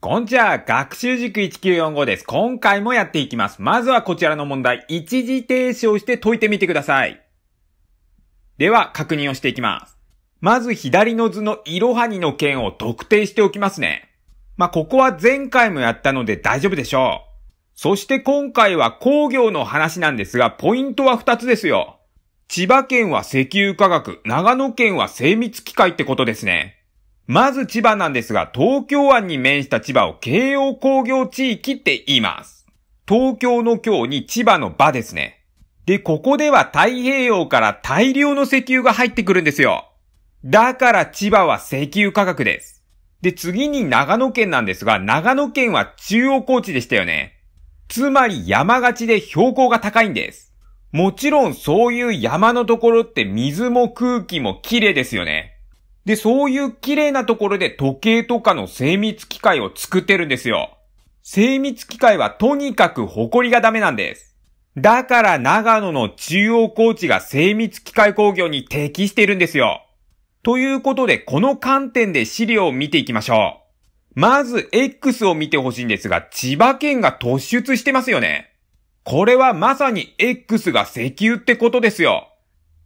こんにちは、学習塾1945です。今回もやっていきます。まずはこちらの問題、一時停止をして解いてみてください。では、確認をしていきます。まず、左の図のイロハニの件を特定しておきますね。まあ、ここは前回もやったので大丈夫でしょう。そして今回は工業の話なんですが、ポイントは2つですよ。千葉県は石油化学、長野県は精密機械ってことですね。まず千葉なんですが、東京湾に面した千葉を慶応工業地域って言います。東京の京に千葉の場ですね。で、ここでは太平洋から大量の石油が入ってくるんですよ。だから千葉は石油価格です。で、次に長野県なんですが、長野県は中央高地でしたよね。つまり山がちで標高が高いんです。もちろんそういう山のところって水も空気も綺麗ですよね。で、そういう綺麗なところで時計とかの精密機械を作ってるんですよ。精密機械はとにかく埃がダメなんです。だから長野の中央高地が精密機械工業に適しているんですよ。ということで、この観点で資料を見ていきましょう。まず X を見てほしいんですが、千葉県が突出してますよね。これはまさに X が石油ってことですよ。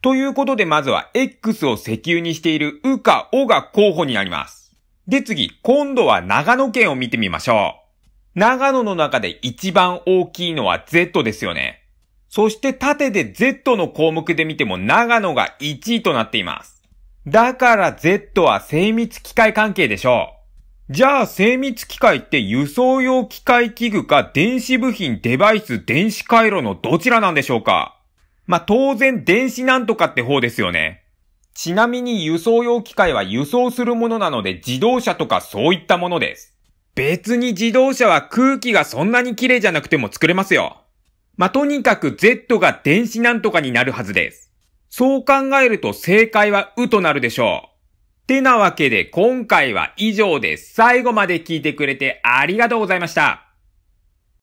ということでまずは X を石油にしているうかおが候補になります。で次、今度は長野県を見てみましょう。長野の中で一番大きいのは Z ですよね。そして縦で Z の項目で見ても長野が1位となっています。だから Z は精密機械関係でしょう。じゃあ精密機械って輸送用機械器具か電子部品デバイス電子回路のどちらなんでしょうかまあ、当然電子なんとかって方ですよね。ちなみに輸送用機械は輸送するものなので自動車とかそういったものです。別に自動車は空気がそんなに綺麗じゃなくても作れますよ。まあ、とにかく Z が電子なんとかになるはずです。そう考えると正解はうとなるでしょう。ってなわけで今回は以上です。最後まで聞いてくれてありがとうございました。